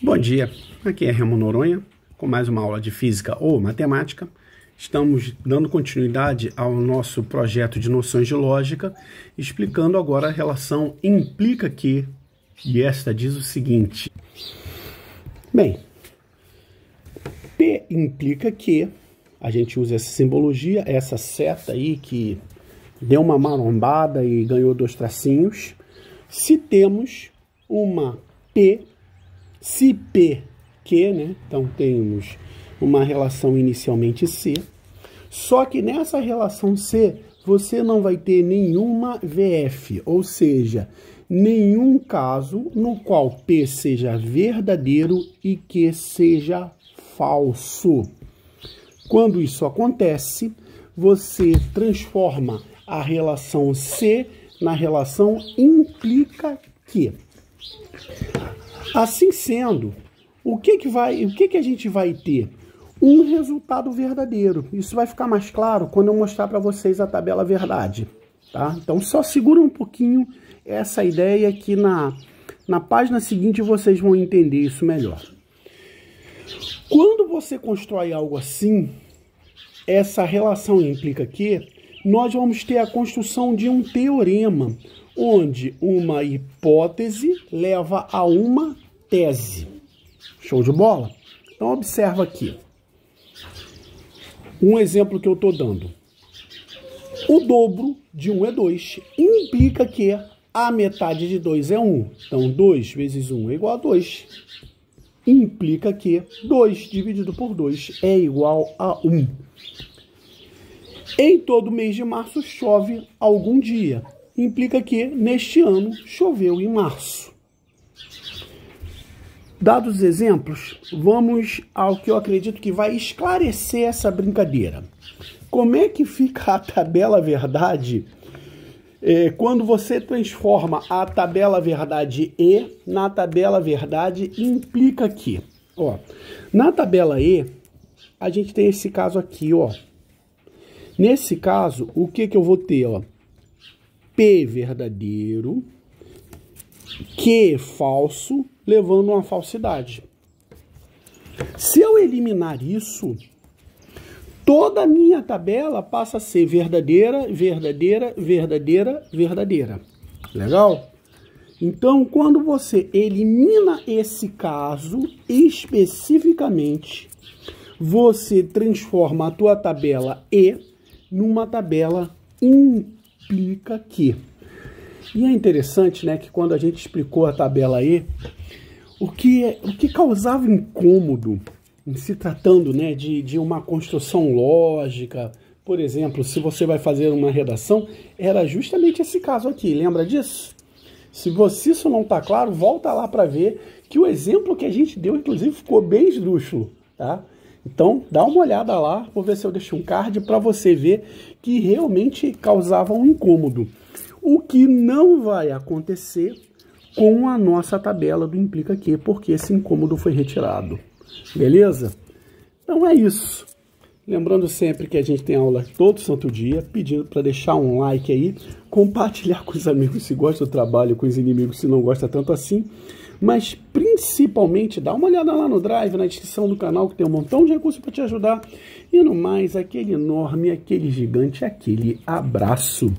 Bom dia, aqui é Remo Noronha com mais uma aula de Física ou Matemática. Estamos dando continuidade ao nosso projeto de noções de lógica, explicando agora a relação implica que, e esta diz o seguinte. Bem, P implica que, a gente usa essa simbologia, essa seta aí que deu uma marombada e ganhou dois tracinhos, se temos uma P se P, Q, né? Então temos uma relação inicialmente C. Só que nessa relação C, você não vai ter nenhuma VF, ou seja, nenhum caso no qual P seja verdadeiro e Q seja falso. Quando isso acontece, você transforma a relação C na relação implica que. Assim sendo, o que que vai, o que que a gente vai ter? Um resultado verdadeiro. Isso vai ficar mais claro quando eu mostrar para vocês a tabela verdade, tá? Então só segura um pouquinho essa ideia que na na página seguinte vocês vão entender isso melhor. Quando você constrói algo assim, essa relação implica que nós vamos ter a construção de um teorema onde uma hipótese leva a uma tese. Show de bola? Então observa aqui. Um exemplo que eu estou dando. O dobro de 1 é 2 implica que a metade de 2 é 1. Então 2 vezes 1 é igual a 2. Implica que 2 dividido por 2 é igual a 1. Em todo mês de março chove algum dia implica que neste ano choveu em março. Dados os exemplos, vamos ao que eu acredito que vai esclarecer essa brincadeira. Como é que fica a tabela verdade é, quando você transforma a tabela verdade E na tabela verdade implica que, ó, na tabela E a gente tem esse caso aqui, ó. Nesse caso, o que que eu vou ter, ó? P verdadeiro, Q falso, levando uma falsidade. Se eu eliminar isso, toda a minha tabela passa a ser verdadeira, verdadeira, verdadeira, verdadeira. Legal? Então, quando você elimina esse caso especificamente, você transforma a tua tabela E numa tabela inteira explica aqui. E é interessante, né, que quando a gente explicou a tabela aí, o que, é, o que causava incômodo em se tratando, né, de, de uma construção lógica, por exemplo, se você vai fazer uma redação, era justamente esse caso aqui, lembra disso? Se você isso não está claro, volta lá para ver que o exemplo que a gente deu, inclusive, ficou bem esdrúxulo, tá? Então, dá uma olhada lá, vou ver se eu deixo um card para você ver que realmente causava um incômodo. O que não vai acontecer com a nossa tabela do Implica Que, porque esse incômodo foi retirado. Beleza? Então é isso. Lembrando sempre que a gente tem aula todo santo dia, pedindo para deixar um like aí, compartilhar com os amigos se gosta do trabalho, com os inimigos se não gosta tanto assim mas principalmente dá uma olhada lá no Drive, na descrição do canal, que tem um montão de recursos para te ajudar. E no mais, aquele enorme, aquele gigante, aquele abraço.